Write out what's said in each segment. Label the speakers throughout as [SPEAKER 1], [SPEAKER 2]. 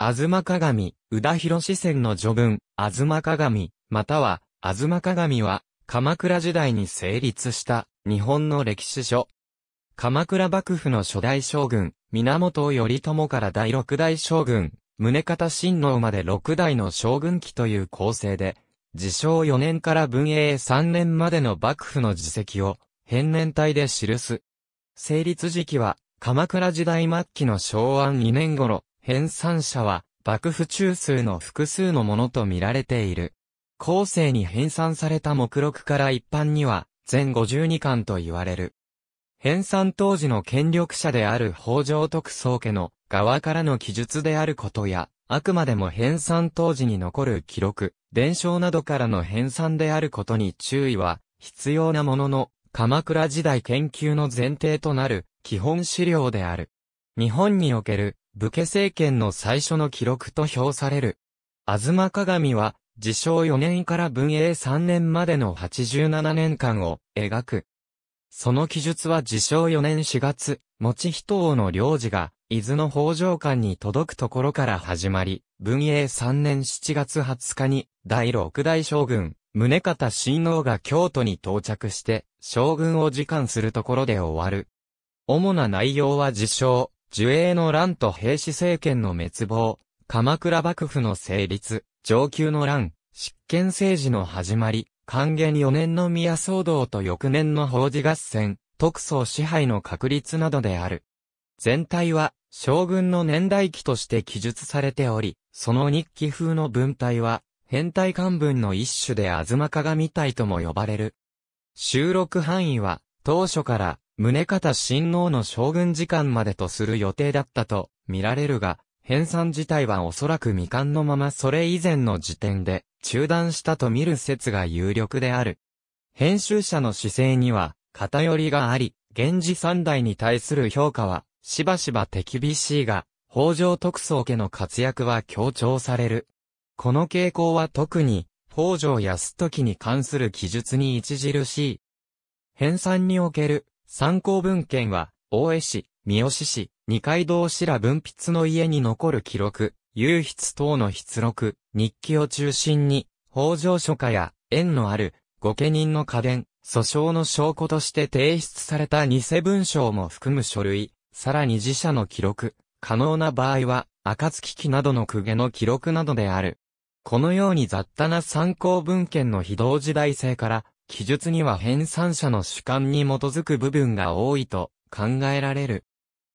[SPEAKER 1] あずま鏡、宇田博士線の序文、あずま鏡、または、あずま鏡は、鎌倉時代に成立した、日本の歴史書。鎌倉幕府の初代将軍、源頼朝から第六代将軍、宗方親王まで六代の将軍期という構成で、自称四年から文永三年までの幕府の事績を、変年体で記す。成立時期は、鎌倉時代末期の昭安二年頃、編纂者は、幕府中枢の複数のものと見られている。後世に編纂された目録から一般には、全52巻と言われる。編纂当時の権力者である北条徳宗家の側からの記述であることや、あくまでも編纂当時に残る記録、伝承などからの編纂であることに注意は必要なものの、鎌倉時代研究の前提となる基本資料である。日本における武家政権の最初の記録と評される。ま鏡は、自称4年から文永3年までの87年間を描く。その記述は自称4年4月、持人王の領事が、伊豆の北条館に届くところから始まり、文永3年7月20日に、第六代将軍、宗方親王が京都に到着して、将軍を時間するところで終わる。主な内容は自称、寿永の乱と平氏政権の滅亡、鎌倉幕府の成立、上級の乱、執権政治の始まり、還元4年の宮騒動と翌年の法事合戦、特捜支配の確立などである。全体は、将軍の年代記として記述されており、その日記風の文体は、変態漢文の一種で妻鏡体とも呼ばれる。収録範囲は、当初から、宗方親王の将軍時間までとする予定だったと見られるが、編纂自体はおそらく未完のままそれ以前の時点で中断したと見る説が有力である。編集者の姿勢には偏りがあり、源氏三代に対する評価はしばしば手厳しいが、北条特捜家の活躍は強調される。この傾向は特に北条康時に関する記述に著しい。編纂における参考文献は、大江市、三好市、二階堂市ら文筆の家に残る記録、有筆等の筆録、日記を中心に、北条書家や、縁のある、御家人の家伝、訴訟の証拠として提出された偽文書も含む書類、さらに自社の記録、可能な場合は、暁記などの公家の記録などである。このように雑多な参考文献の非同時代性から、記述には編纂者の主観に基づく部分が多いと考えられる。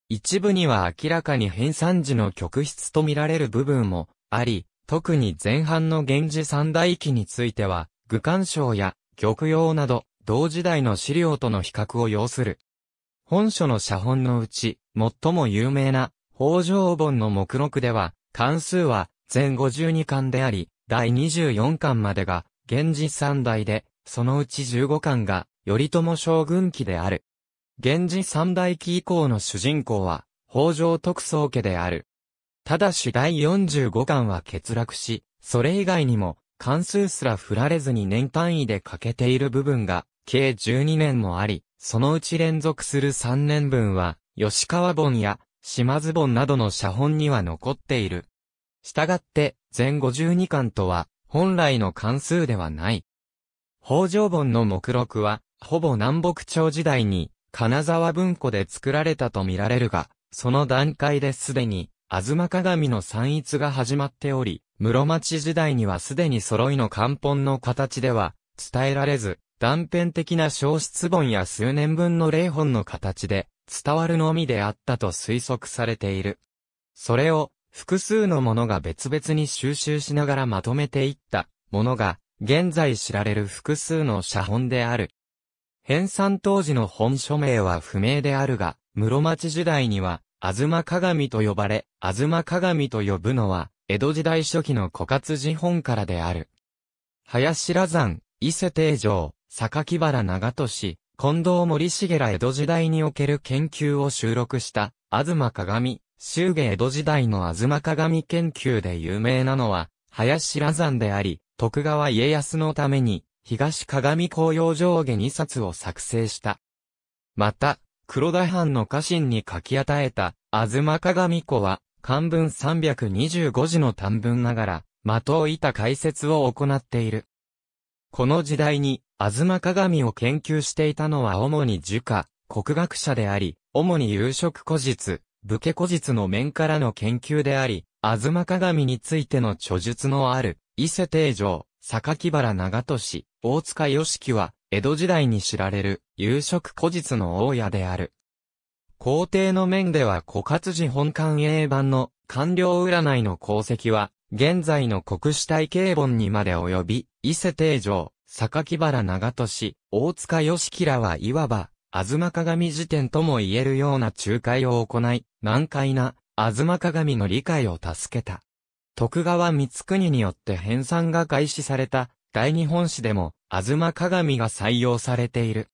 [SPEAKER 1] 一部には明らかに編纂時の曲質と見られる部分もあり、特に前半の源氏三大記については、具干賞や玉葉など、同時代の資料との比較を要する。本書の写本のうち、最も有名な、北条本の目録では、関数は全52巻であり、第24巻までが、源氏三代で、そのうち15巻が、頼朝将軍記である。源氏三大記以降の主人公は、北条徳宗家である。ただし第45巻は欠落し、それ以外にも、関数すら振られずに年単位で欠けている部分が、計12年もあり、そのうち連続する3年分は、吉川本や、島津本などの写本には残っている。したがって、全52巻とは、本来の関数ではない。北条本の目録は、ほぼ南北朝時代に、金沢文庫で作られたとみられるが、その段階ですでに、東鏡の散逸が始まっており、室町時代にはすでに揃いの漢本の形では、伝えられず、断片的な小出本や数年分の霊本の形で、伝わるのみであったと推測されている。それを、複数のものが別々に収集しながらまとめていった、ものが、現在知られる複数の写本である。編纂当時の本書名は不明であるが、室町時代には、あずま鏡と呼ばれ、あずま鏡と呼ぶのは、江戸時代初期の枯渇寺本からである。林羅山、伊勢定城、榊原長俊、近藤森重ら江戸時代における研究を収録した、あずま鏡、周下江戸時代のあずま鏡研究で有名なのは、林羅山であり、徳川家康のために、東鏡紅葉上下2冊を作成した。また、黒田藩の家臣に書き与えた、吾妻鏡子は、漢文325字の短文ながら、的をいた解説を行っている。この時代に、吾妻鏡を研究していたのは主に儒家、国学者であり、主に夕食古実、武家古実の面からの研究であり、吾妻鏡についての著述のある、伊勢定城、榊原長俊、大塚義樹は、江戸時代に知られる、夕食古実の大家である。皇帝の面では古活寺本館英版の官僚占いの功績は、現在の国史体系本にまで及び、伊勢定城、榊原長俊、大塚義樹らはいわば、あずま鏡辞典とも言えるような仲介を行い、難解な、あずま鏡の理解を助けた。徳川光国によって編纂が開始された大日本史でも、あずま鏡が採用されている。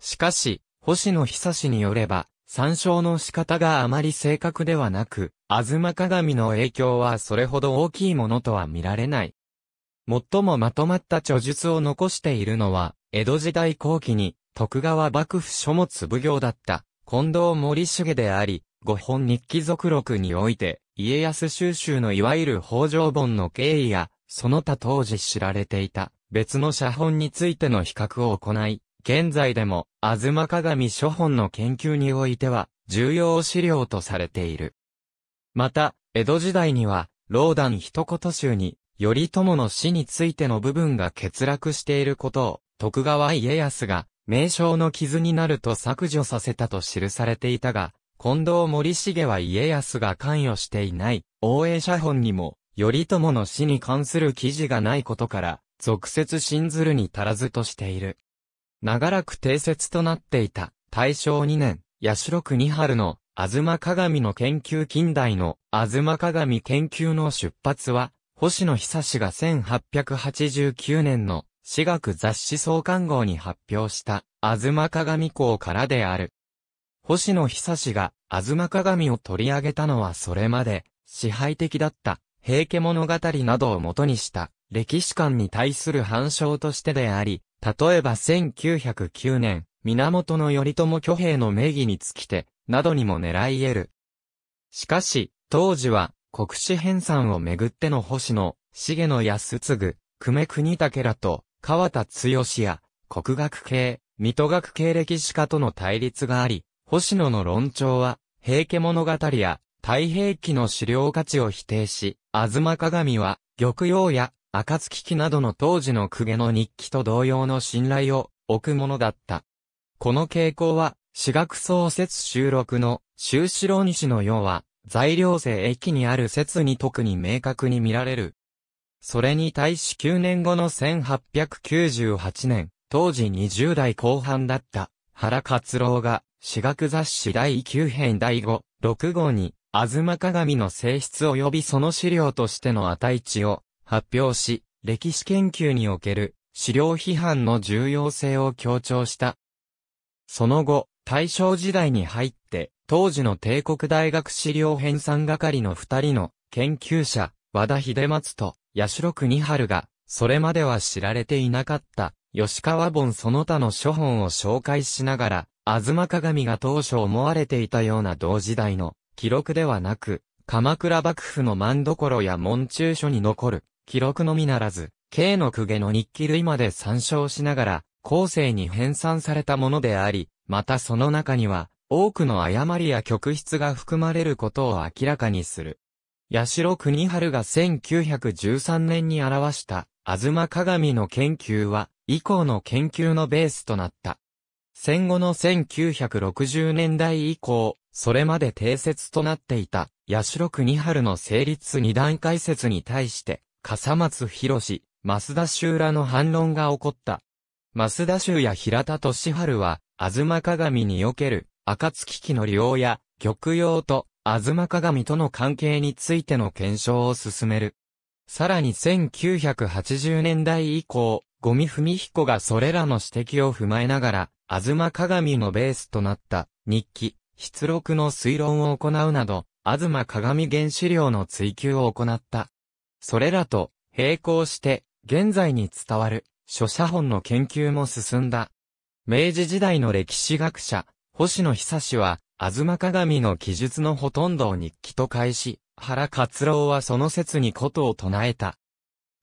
[SPEAKER 1] しかし、星野久氏によれば、参照の仕方があまり正確ではなく、あずま鏡の影響はそれほど大きいものとは見られない。最もまとまった著述を残しているのは、江戸時代後期に徳川幕府書物奉行だった近藤森重であり、五本日記続録において、家康収集のいわゆる北条本の経緯や、その他当時知られていた別の写本についての比較を行い、現在でも、吾妻鏡書本の研究においては、重要資料とされている。また、江戸時代には、老団一言集に、頼朝の死についての部分が欠落していることを、徳川家康が、名称の傷になると削除させたと記されていたが、近藤森重は家康が関与していない、応援写本にも、頼朝の死に関する記事がないことから、俗説信ずるに足らずとしている。長らく定説となっていた、大正2年、八代国春の、吾妻鏡の研究近代の、吾妻鏡研究の出発は、星野久志が1889年の、私学雑誌創刊号に発表した、吾妻鏡校からである。星野久志が、吾妻鏡を取り上げたのはそれまで、支配的だった、平家物語などを元にした、歴史観に対する反証としてであり、例えば1909年、源頼朝挙兵の名義につきて、などにも狙い得る。しかし、当時は、国史編纂をめぐっての星野、重野安次、久米国武らと、川田剛や、国学系、水戸学系歴史家との対立があり、星野の論調は、平家物語や太平記の資料価値を否定し、ま鏡は、玉葉や暁記などの当時の公家の日記と同様の信頼を置くものだった。この傾向は、私学創説収録の修士論士の世は、材料性駅にある説に特に明確に見られる。それに対し9年後の1898年、当時20代後半だった原勝郎が私学雑誌第9編第5、6号に、あずま鏡の性質及びその資料としての値値を発表し、歴史研究における資料批判の重要性を強調した。その後、大正時代に入って、当時の帝国大学資料編纂係の二人の研究者、和田秀松と八代国春が、それまでは知られていなかった、吉川本その他の書本を紹介しながら、東鏡が当初思われていたような同時代の記録ではなく、鎌倉幕府の万所や門中書に残る記録のみならず、慶の公家の日記類まで参照しながら、後世に編纂されたものであり、またその中には、多くの誤りや曲筆が含まれることを明らかにする。八代国春が1913年に表した、東鏡の研究は、以降の研究のベースとなった。戦後の1960年代以降、それまで定説となっていた、八代国春の成立二段解説に対して、笠松博士、増田修らの反論が起こった。増田修や平田俊春は、ま鏡における、暁期の利用や、玉用と、ま鏡との関係についての検証を進める。さらに1980年代以降、ゴミ文彦がそれらの指摘を踏まえながら、あずま鏡のベースとなった日記、出録の推論を行うなど、あずま鏡原資料の追求を行った。それらと並行して、現在に伝わる書写本の研究も進んだ。明治時代の歴史学者、星野久氏は、あずま鏡の記述のほとんどを日記と返し、原勝郎はその説にことを唱えた。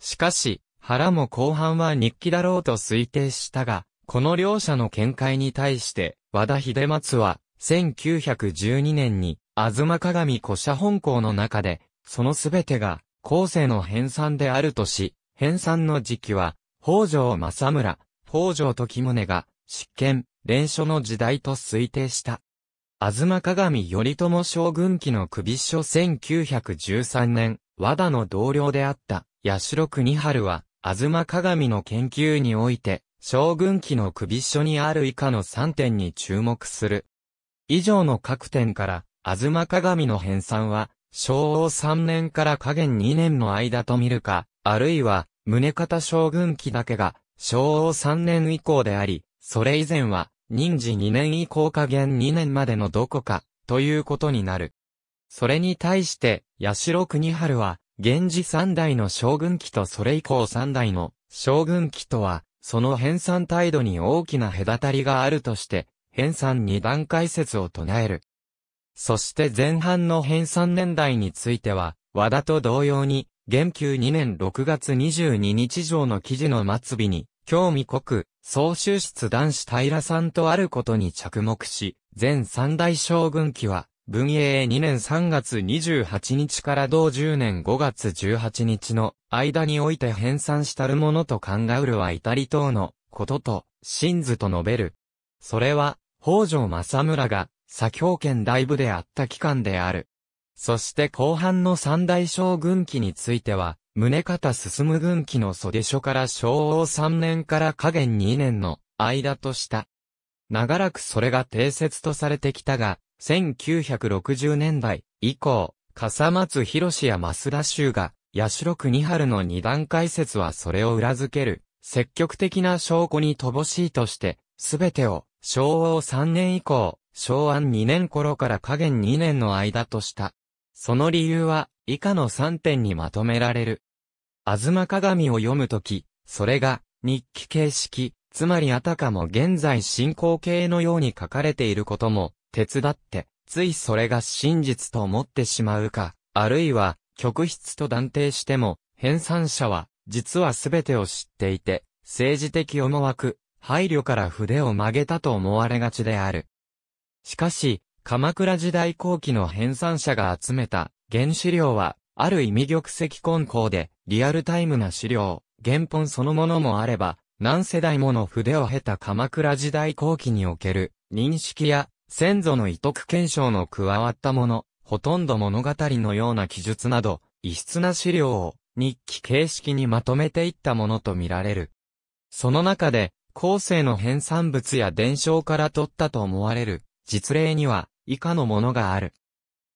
[SPEAKER 1] しかし、原も後半は日記だろうと推定したが、この両者の見解に対して、和田秀松は、1912年に、東鏡古社本校の中で、そのすべてが、後世の編纂であるとし、編纂の時期は、北条政村、北条時宗が、執権、連署の時代と推定した。東鏡頼朝将軍期の首書1913年、和田の同僚であった、八代国春は、東鏡の研究において、将軍記の首書にある以下の3点に注目する。以上の各点から、あずま鏡の編纂は、昭和3年から下元2年の間と見るか、あるいは、宗方将軍記だけが、昭和3年以降であり、それ以前は、任時2年以降下元2年までのどこか、ということになる。それに対して、八代国春は、源氏三代の将軍記とそれ以降三代の将軍記とは、その編纂態度に大きな隔たりがあるとして、編纂二段階説を唱える。そして前半の編纂年代については、和田と同様に、元旧2年6月22日上の記事の末尾に、興味濃く、総集室男子平さんとあることに着目し、全三大将軍記は、文英2年3月28日から同10年5月18日の間において編纂したるものと考えるは至り等のことと、真図と述べる。それは、北条政村が、左京県大部であった期間である。そして後半の三大将軍記については、宗方進軍記の袖書から昭和3年から下元2年の間とした。長らくそれが定説とされてきたが、1960年代以降、笠松博や増田州が、八代国春の二段解説はそれを裏付ける、積極的な証拠に乏しいとして、すべてを、昭和3年以降、昭安2年頃から下限2年の間とした。その理由は、以下の3点にまとめられる。あずま鏡を読むとき、それが、日記形式、つまりあたかも現在進行形のように書かれていることも、手伝って、ついそれが真実と思ってしまうか、あるいは、極筆と断定しても、編纂者は、実は全てを知っていて、政治的思惑、配慮から筆を曲げたと思われがちである。しかし、鎌倉時代後期の編纂者が集めた原資料は、ある意味玉石混交で、リアルタイムな資料、原本そのものもあれば、何世代もの筆を経た鎌倉時代後期における、認識や先祖の遺徳検証の加わったもの、ほとんど物語のような記述など、異質な資料を日記形式にまとめていったものとみられる。その中で、後世の編産物や伝承から取ったと思われる実例には以下のものがある。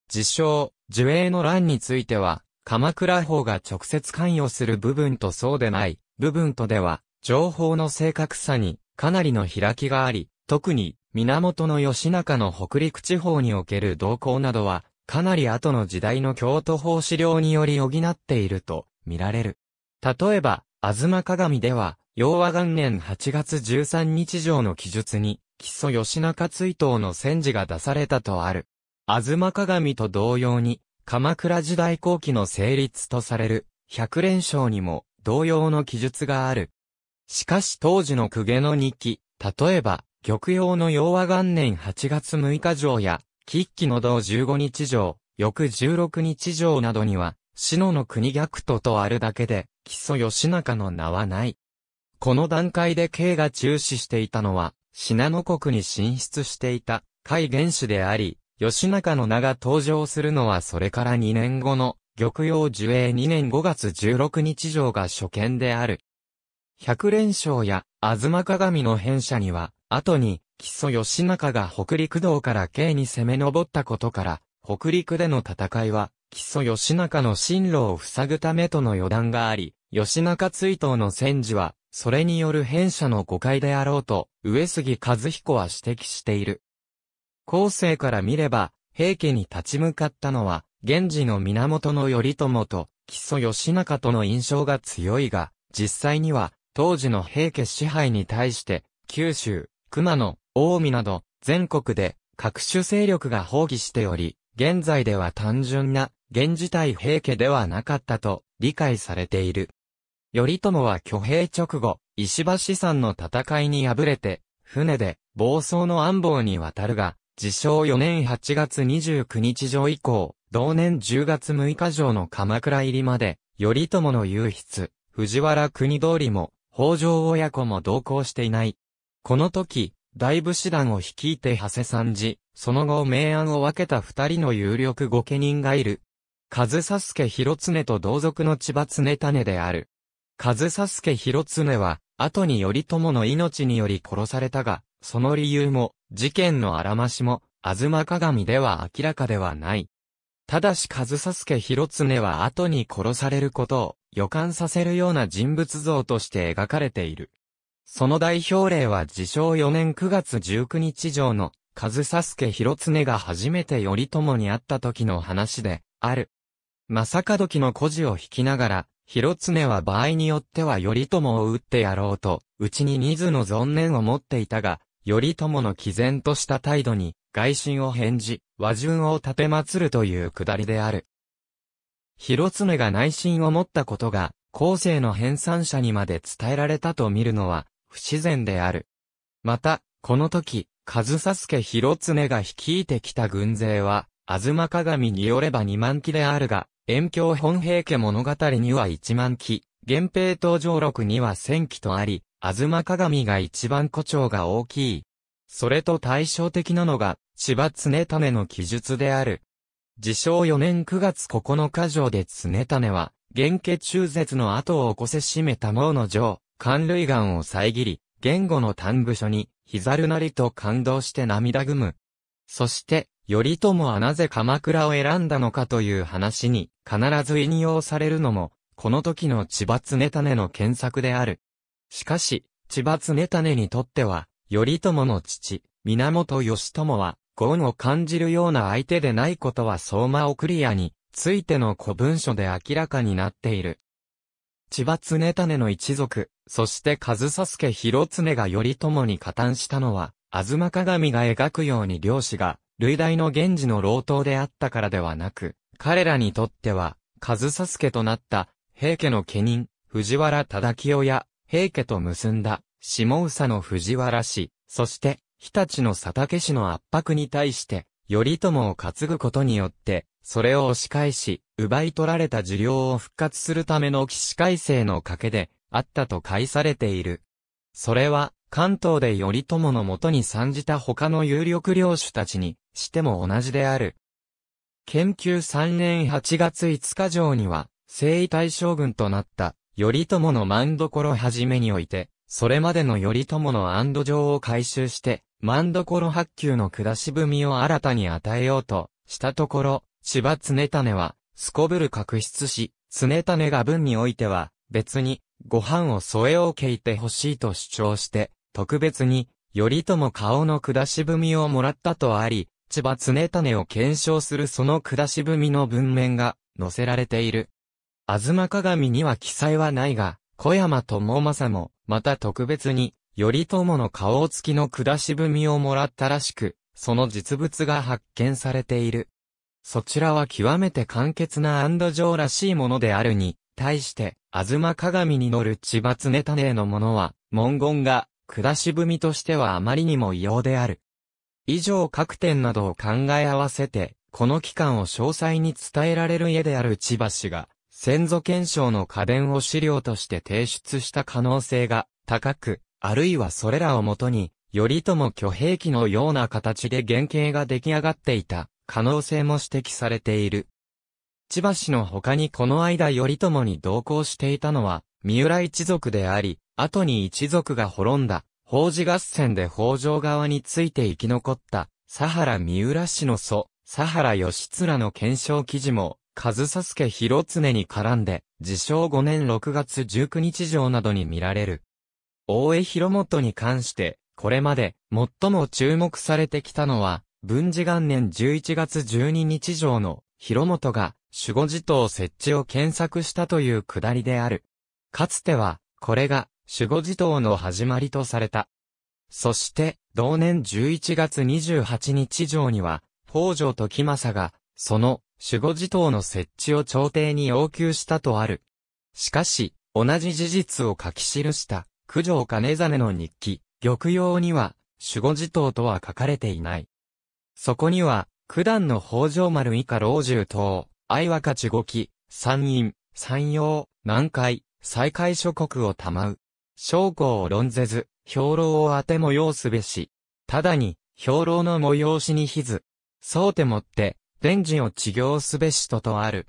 [SPEAKER 1] 実証、樹影の乱については、鎌倉法が直接関与する部分とそうでない部分とでは、情報の正確さにかなりの開きがあり、特に源義仲の北陸地方における動向などは、かなり後の時代の京都法資料により補っていると見られる。例えば、吾妻鏡では、洋和元年8月13日上の記述に、基礎義仲追悼の戦時が出されたとある。吾妻鏡と同様に、鎌倉時代後期の成立とされる、百連勝にも同様の記述がある。しかし当時の公家の日記、例えば、玉葉の洋和元年8月6日城や、吉記の道15日城、翌16日城などには、篠の国逆徒とあるだけで、基礎義仲の名はない。この段階で慶が注視していたのは、信濃国に進出していた、海原氏であり、義仲の名が登場するのはそれから2年後の、玉葉樹英2年5月16日城が初見である。百連勝や、吾妻鏡の変者には、後に、木曽義仲が北陸道から京に攻め上ったことから、北陸での戦いは、木曽義仲の進路を塞ぐためとの予断があり、義仲追悼の戦時は、それによる変者の誤解であろうと、上杉和彦は指摘している。後世から見れば、平家に立ち向かったのは、源氏の源頼朝と、木曽義仲との印象が強いが、実際には、当時の平家支配に対して、九州、熊野、大海など、全国で各種勢力が放棄しており、現在では単純な、現時代平家ではなかったと理解されている。頼朝は挙兵直後、石橋山の戦いに敗れて、船で暴走の安房に渡るが、自称4年8月29日上以降、同年10月6日上の鎌倉入りまで、頼朝の優筆、藤原国通りも、北条親子も同行していない。この時、大武士団を率いて長谷三次、その後明暗を分けた二人の有力御家人がいる。和佐助広常と同族の千葉常種である。和佐助広常は、後に頼朝の命により殺されたが、その理由も、事件のあらましも、あずま鏡では明らかではない。ただし和佐助広常は後に殺されることを予感させるような人物像として描かれている。その代表例は自称4年9月19日上の、ケ・佐助広常が初めて頼朝に会った時の話で、ある。正門の孤児を引きながら、広常は場合によっては頼朝を撃ってやろうと、うちに二ズの存念を持っていたが、頼朝の毅然とした態度に、外心を返じ、和順を立てまつるというくだりである。広常が内心を持ったことが、後世の編纂者にまで伝えられたと見るのは、不自然である。また、この時、ケ・ヒロ広常が率いてきた軍勢は、東鏡によれば2万機であるが、遠京本平家物語には1万機、源平登場録には1000機とあり、東鏡が一番誇張が大きい。それと対照的なのが、千葉常種の記述である。自称4年9月9日城で常種は、原家中絶の後を起こせしめた毛の城、寒類眼を遮り、言語の短部所に、ざるなりと感動して涙ぐむ。そして、頼朝はなぜ鎌倉を選んだのかという話に、必ず引用されるのも、この時の千葉常種の検索である。しかし、千葉常種にとっては、頼朝の父、源義朝は、ごんを感じるような相手でないことは相馬をクリアに、ついての古文書で明らかになっている。千葉常種の一族、そしてケ・ヒロ広常が頼朝に加担したのは、吾妻鏡が描くように漁師が、類大の源氏の老頭であったからではなく、彼らにとっては、サスケとなった、平家の家人、藤原忠清や、平家と結んだ、下総の藤原氏、そして、日立の佐竹氏の圧迫に対して、頼朝を担ぐことによって、それを押し返し、奪い取られた受領を復活するための騎士改正の賭けで、あったと解されている。それは、関東で頼朝のもとに参じた他の有力領主たちにしても同じである。研究3年8月5日上には、征夷大将軍となった頼朝の万所はじめにおいて、それまでの頼朝の安堵城を回収して、万所八級の下し踏みを新たに与えようとしたところ、千葉常種は、すこぶる確執し、常種が文においては、別に、ご飯を添え置けいてほしいと主張して、特別に、頼朝顔の下し踏みをもらったとあり、千葉常種を検証するその下し踏みの文面が載せられている。吾妻鏡には記載はないが、小山智正も、また特別に、頼朝の顔付きの下し踏みをもらったらしく、その実物が発見されている。そちらは極めて簡潔な安堵城らしいものであるに、対して、東鏡に乗る千葉常種の者は、文言が、下しみとしてはあまりにも異様である。以上各点などを考え合わせて、この期間を詳細に伝えられる家である千葉氏が、先祖検証の家電を資料として提出した可能性が高く、あるいはそれらをもとに、よりとも巨兵器のような形で原型が出来上がっていた可能性も指摘されている。千葉氏の他にこの間頼朝に同行していたのは、三浦一族であり、後に一族が滅んだ、法事合戦で北条側について生き残った、佐原三浦氏の祖、佐原義貫の検証記事も、和佐助広常に絡んで、自称5年6月19日上などに見られる。大江広元に関して、これまで最も注目されてきたのは、文治元年11月12日上の広元が守護寺頭設置を検索したというくだりである。かつては、これが守護寺頭の始まりとされた。そして、同年11月28日上には、北条時政が、その守護寺頭の設置を朝廷に要求したとある。しかし、同じ事実を書き記した九条兼実の日記、玉葉には、守護寺頭とは書かれていない。そこには、九段の北条丸以下老中等、愛は勝ち五期、山陰、山陽、南海、再海諸国を賜う。将校を論ぜず、兵糧を当て模様すべし。ただに、兵糧の模様しにひず。そうてもって、伝人を治療すべしととある。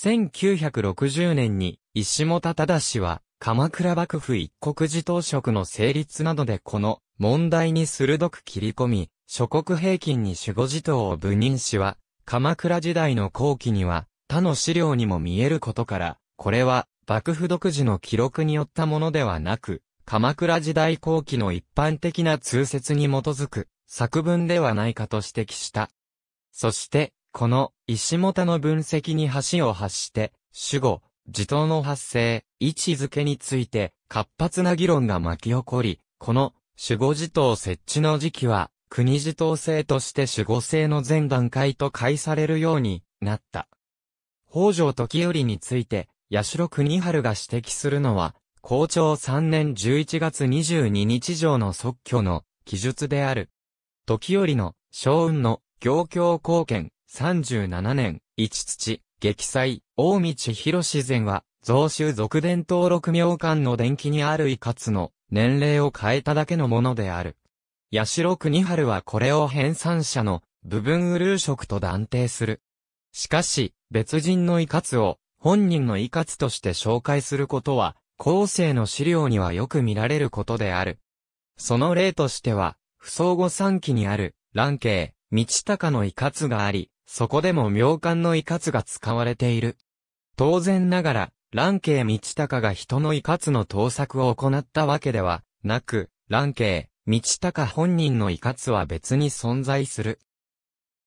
[SPEAKER 1] 1960年に、石本忠氏は、鎌倉幕府一国自当職の成立などでこの問題に鋭く切り込み、諸国平均に守護自党を部任しは、鎌倉時代の後期には、他の資料にも見えることから、これは、幕府独自の記録によったものではなく、鎌倉時代後期の一般的な通説に基づく作文ではないかと指摘した。そして、この石本の分析に橋を発して、主語、自頭の発生、位置づけについて活発な議論が巻き起こり、この守護自頭設置の時期は国自統制として守護制の前段階と解されるようになった。北条時頼について、八代国春が指摘するのは、校長3年11月22日上の即挙の記述である。時頼の、将雲の、行教貢献、37年、一土、激祭、大道広自然は、増収俗伝登六名間の伝記にあるいかつの、年齢を変えただけのものである。八代国春はこれを編纂者の部分ウルー色と断定する。しかし、別人の遺活を本人の遺活として紹介することは、後世の資料にはよく見られることである。その例としては、不相互三期にある、蘭慶、道高の遺活があり、そこでも妙観の遺活が使われている。当然ながら、蘭慶道高が人の遺活の盗作を行ったわけではなく、蘭慶、道高本人の遺活は別に存在する。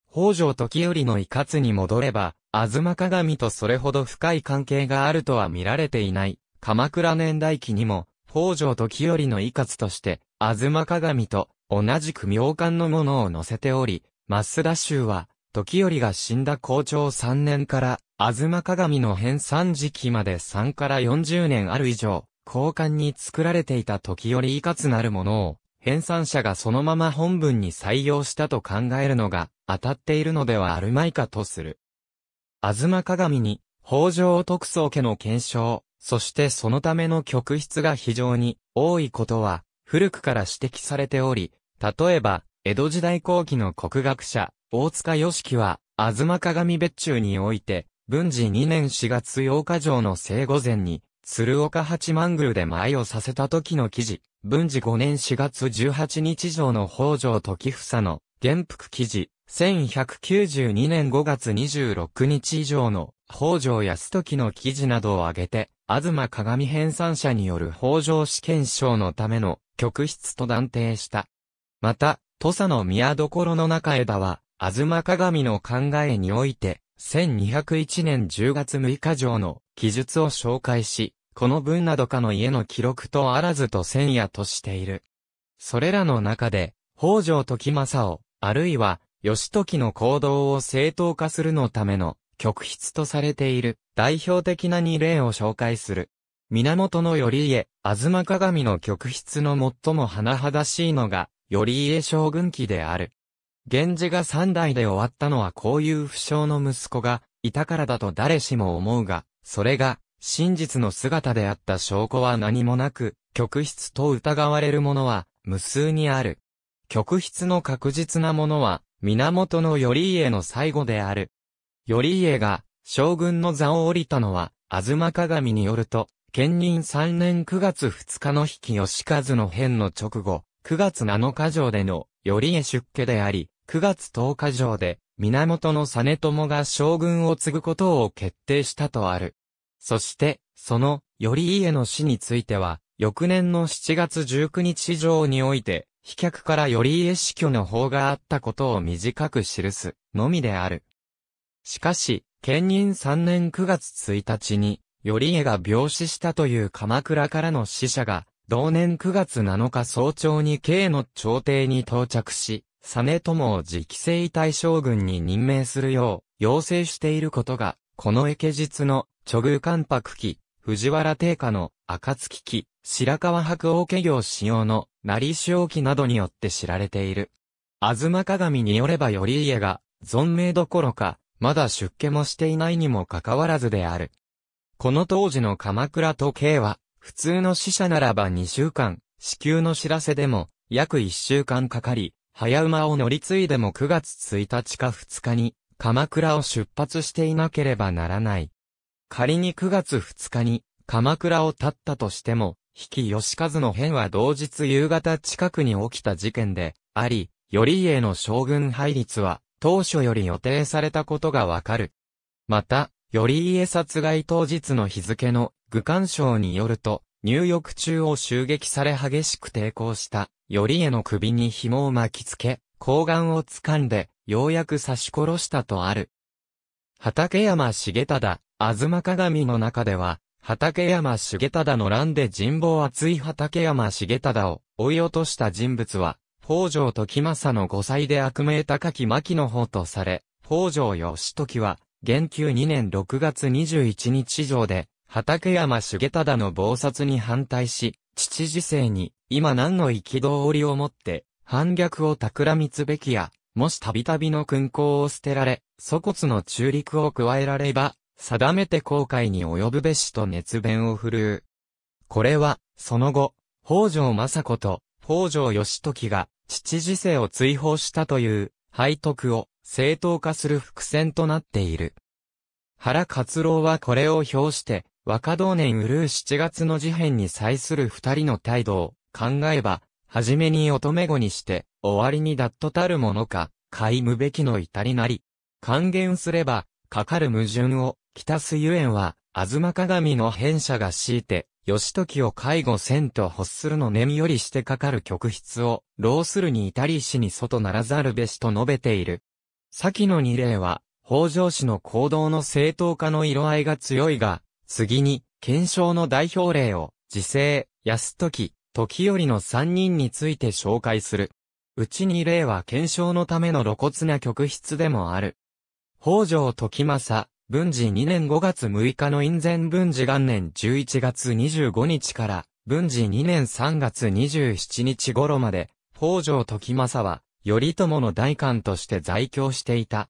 [SPEAKER 1] 北条時頼の遺活に戻れば、東鏡とそれほど深い関係があるとは見られていない。鎌倉年代記にも、北条時頼の遺活として、東鏡と同じく妙観のものを載せており、増田衆は、時頼が死んだ校長3年から、東鏡の編3時期まで3から40年ある以上、交換に作られていた時より活なるものを、編纂者がそのまま本文に採用したと考えるのが当たっているのではあるまいかとする。あずま鏡に、北条特捜家の検証、そしてそのための曲質が非常に多いことは、古くから指摘されており、例えば、江戸時代後期の国学者、大塚義樹は、あずま鏡別中において、文治2年4月8日上の生午前に、鶴岡八幡宮で舞をさせた時の記事、文治5年4月18日上の北条時房の元服記事、1192年5月26日以上の北条安時の記事などを挙げて、東鏡編纂者による北条試験賞のための局室と断定した。また、土佐の宮所の中枝は、東鏡の考えにおいて、1201年10月6日上の記述を紹介し、この文などかの家の記録とあらずと千夜としている。それらの中で、北条時政を、あるいは、義時の行動を正当化するのための、極筆とされている、代表的な二例を紹介する。源頼家、東鏡の極筆の最も甚だしいのが、頼家将軍記である。源氏が三代で終わったのはこういう不詳の息子が、いたからだと誰しも思うが、それが、真実の姿であった証拠は何もなく、極筆と疑われるものは無数にある。極筆の確実なものは、源頼家の最後である。頼家が将軍の座を降りたのは、東鏡によると、兼任3年9月2日の引き吉和の変の直後、9月7日城での頼家出家であり、9月10日城で源の実朝が将軍を継ぐことを決定したとある。そして、その、頼家の死については、翌年の7月19日上において、飛脚から頼家死去の法があったことを短く記す、のみである。しかし、兼任3年9月1日に、頼家が病死したという鎌倉からの死者が、同年9月7日早朝に慶の朝廷に到着し、実友を直期征大将軍に任命するよう、要請していることが、このエ実の諸宮関白期、藤原定家の暁期、白川白王家業使用の成塩期などによって知られている。妻鏡によれば頼家が、存命どころか、まだ出家もしていないにもかかわらずである。この当時の鎌倉時計は、普通の死者ならば2週間、死休の知らせでも、約1週間かかり、早馬を乗り継いでも9月1日か2日に、鎌倉を出発していなければならない。仮に9月2日に鎌倉を立ったとしても、比企義和の変は同日夕方近くに起きた事件であり、頼家の将軍配立は当初より予定されたことがわかる。また、頼家殺害当日の日付の愚官賞によると、入浴中を襲撃され激しく抵抗した頼家の首に紐を巻きつけ、睾丸を掴んで、ようやく刺し殺したとある。畠山重忠、吾妻鏡の中では、畠山重忠の乱で人望厚い畠山重忠を追い落とした人物は、北条時政の5歳で悪名高き牧の方とされ、北条義時は、元久2年6月21日上で、畠山重忠の謀殺に反対し、父時世に、今何の憤りをもって、反逆を企みつべきや、もしたびたびの勲功を捨てられ、祖骨の中陸を加えられば、定めて後悔に及ぶべしと熱弁を振るう。これは、その後、北条政子と北条義時が父時世を追放したという背徳を正当化する伏線となっている。原勝郎はこれを表して、若同年うるう七月の事変に際する二人の態度を考えば、はじめに乙女子にして、終わりにだっとたるものか、皆無べきの至りなり。還元すれば、かかる矛盾を、北水園は、あずま鏡の変者が強いて、義時を介護せんと欲するの念よりしてかかる極筆を、老するに至りしに外ならざるべしと述べている。先の二例は、北条氏の行動の正当化の色合いが強いが、次に、検証の代表例を、時世、安時、時よりの三人について紹介する。うちに例は検証のための露骨な極筆でもある。北条時政、文治2年5月6日の院前文治元年11月25日から、文治2年3月27日頃まで、北条時政は、頼朝の代官として在京していた。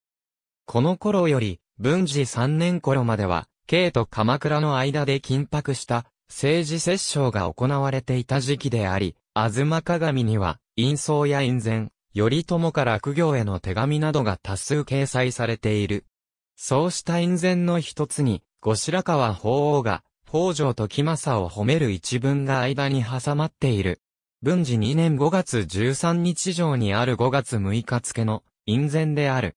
[SPEAKER 1] この頃より、文治3年頃までは、京と鎌倉の間で緊迫した政治折衝が行われていた時期であり、あずま鏡には、陰層や陰前、頼朝から苦行への手紙などが多数掲載されている。そうした因宣の一つに、後白河法皇が、北条時政を褒める一文が間に挟まっている。文治2年5月13日上にある5月6日付の、因宣である。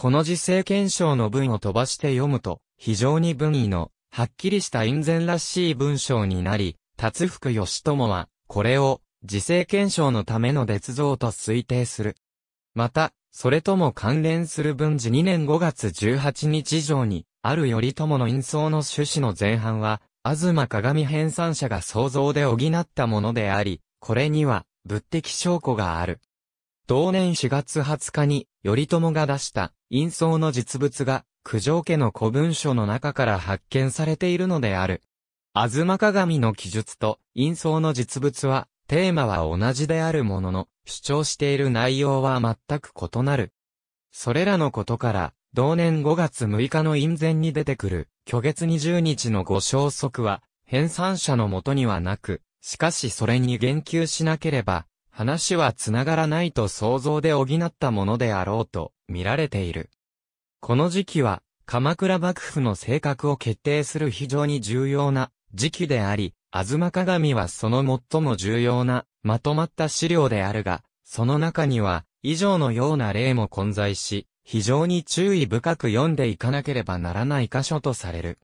[SPEAKER 1] この時世憲章の文を飛ばして読むと、非常に文意の、はっきりした因宣らしい文章になり、達福義友は、これを、時世憲章のための捏造と推定する。また、それとも関連する文字2年5月18日以上に、ある頼朝の印相の趣旨の前半は、東鏡編纂者が想像で補ったものであり、これには、物的証拠がある。同年4月20日に、頼朝が出した、印相の実物が、九条家の古文書の中から発見されているのである。東鏡の記述と、印相の実物は、テーマは同じであるものの、主張している内容は全く異なる。それらのことから、同年5月6日の院前に出てくる、虚月20日のご消息は、編纂者のもとにはなく、しかしそれに言及しなければ、話はつながらないと想像で補ったものであろうと見られている。この時期は鎌倉幕府の性格を決定する非常に重要な時期であり、東鏡はその最も重要な、まとまった資料であるが、その中には、以上のような例も混在し、非常に注意深く読んでいかなければならない箇所とされる。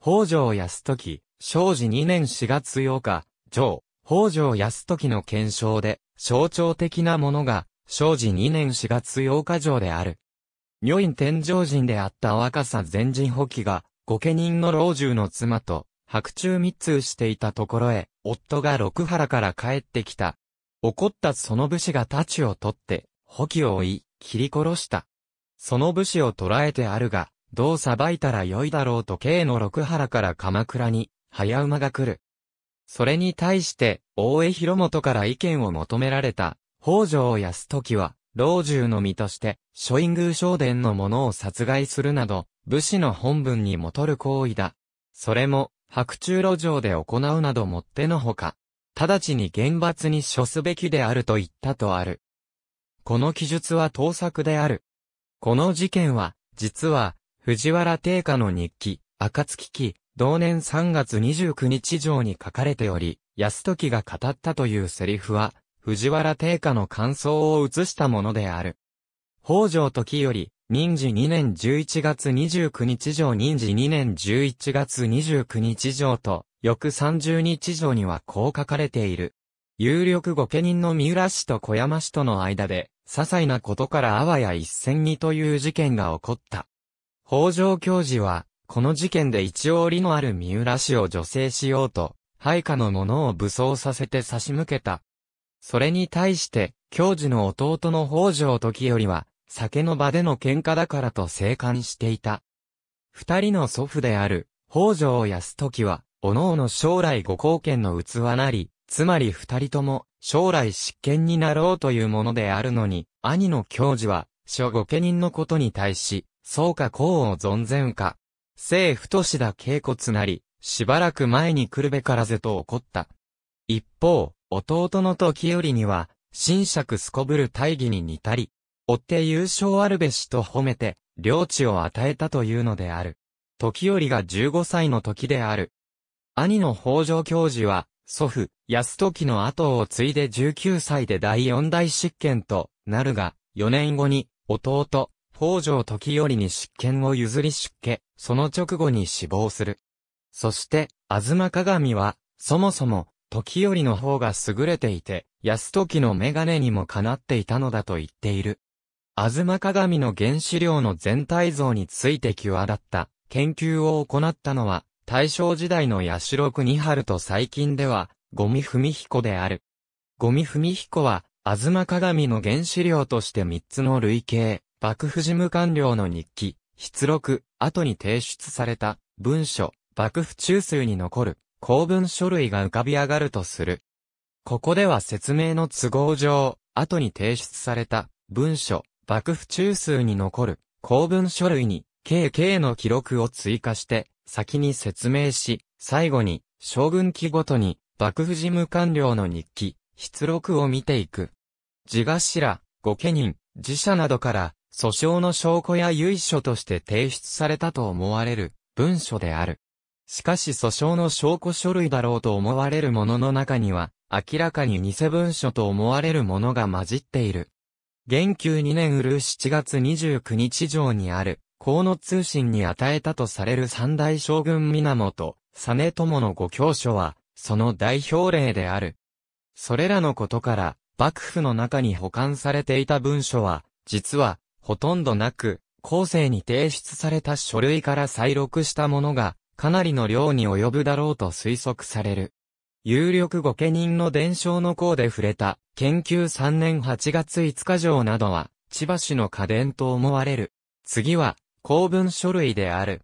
[SPEAKER 1] 北条康時、正治2年4月8日、上、北条康時の検証で、象徴的なものが、正治2年4月8日上である。女院天上人であった若さ前人保記が、御家人の老中の妻と、白昼密通していたところへ、夫が六原から帰ってきた。怒ったその武士が太刀を取って、補給を追い、切り殺した。その武士を捕らえてあるが、どうさばいたらよいだろうと慶の六原から鎌倉に、早馬が来る。それに対して、大江広元から意見を求められた、北条康時は、老中の身として、諸院宮商殿の者を殺害するなど、武士の本文に戻る行為だ。それも、白昼路上で行うなどもってのほか、直ちに厳罰に処すべきであると言ったとある。この記述は盗作である。この事件は、実は、藤原定家の日記、暁期、同年3月29日上に書かれており、安時が語ったというセリフは、藤原定家の感想を写したものである。北条時より、民事2年11月29日条民事2年11月29日条と、翌30日条にはこう書かれている。有力御家人の三浦氏と小山氏との間で、些細なことからあわや一戦にという事件が起こった。北条教授は、この事件で一折のある三浦氏を助成しようと、配下の者を武装させて差し向けた。それに対して、教授の弟の北条時よりは、酒の場での喧嘩だからと生還していた。二人の祖父である、北条康時は、各々将来ご貢献の器なり、つまり二人とも、将来執権になろうというものであるのに、兄の教授は、諸御家人のことに対し、そうかこうを存ぜんか。政府と志田稽古つなり、しばらく前に来るべからぜと怒った。一方、弟の時よりには、新釈すこぶる大義に似たり、追って優勝あるべしと褒めて、領地を与えたというのである。時よりが15歳の時である。兄の北条教授は、祖父、安時の後を継いで19歳で第四代執権となるが、4年後に、弟、北条時よりに執権を譲り出家、その直後に死亡する。そして、あずま鏡は、そもそも、時よりの方が優れていて、安時のメガネにもかなっていたのだと言っている。吾妻鏡の原子量の全体像について際立った研究を行ったのは、大正時代の八代国春と最近では、ゴミ文彦である。ゴミ文彦は、吾妻鏡の原子量として3つの類型、幕府事務官僚の日記、出録、後に提出された、文書、幕府中枢に残る、公文書類が浮かび上がるとする。ここでは説明の都合上、後に提出された、文書、幕府中枢に残る公文書類に KK の記録を追加して先に説明し、最後に将軍記ごとに幕府事務官僚の日記、出録を見ていく。自頭、御家人、自社などから訴訟の証拠や由緒として提出されたと思われる文書である。しかし訴訟の証拠書類だろうと思われるものの中には、明らかに偽文書と思われるものが混じっている。元久2年うる7月29日上にある、河野通信に与えたとされる三大将軍源、実友のご教書は、その代表例である。それらのことから、幕府の中に保管されていた文書は、実は、ほとんどなく、後世に提出された書類から再録したものが、かなりの量に及ぶだろうと推測される。有力御家人の伝承の項で触れた、研究3年8月5日上などは、千葉市の家電と思われる。次は、公文書類である。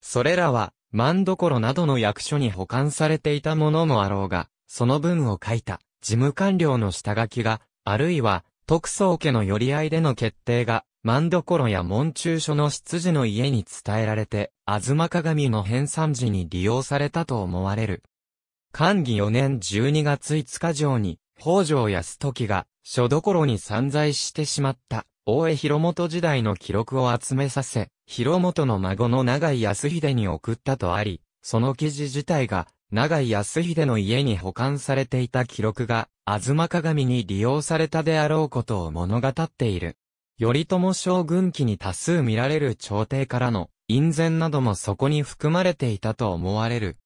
[SPEAKER 1] それらは、万所などの役所に保管されていたものもあろうが、その文を書いた、事務官僚の下書きが、あるいは、特捜家の寄り合いでの決定が、万所や門中所の執事の家に伝えられて、あずま鏡の編纂時に利用されたと思われる。寛義4年12月5日城に、北条康時が、書どころに散在してしまった、大江広元時代の記録を集めさせ、広元の孫の長井康秀に送ったとあり、その記事自体が、長井康秀の家に保管されていた記録が、吾妻鏡に利用されたであろうことを物語っている。頼朝将軍記に多数見られる朝廷からの、印税などもそこに含まれていたと思われる。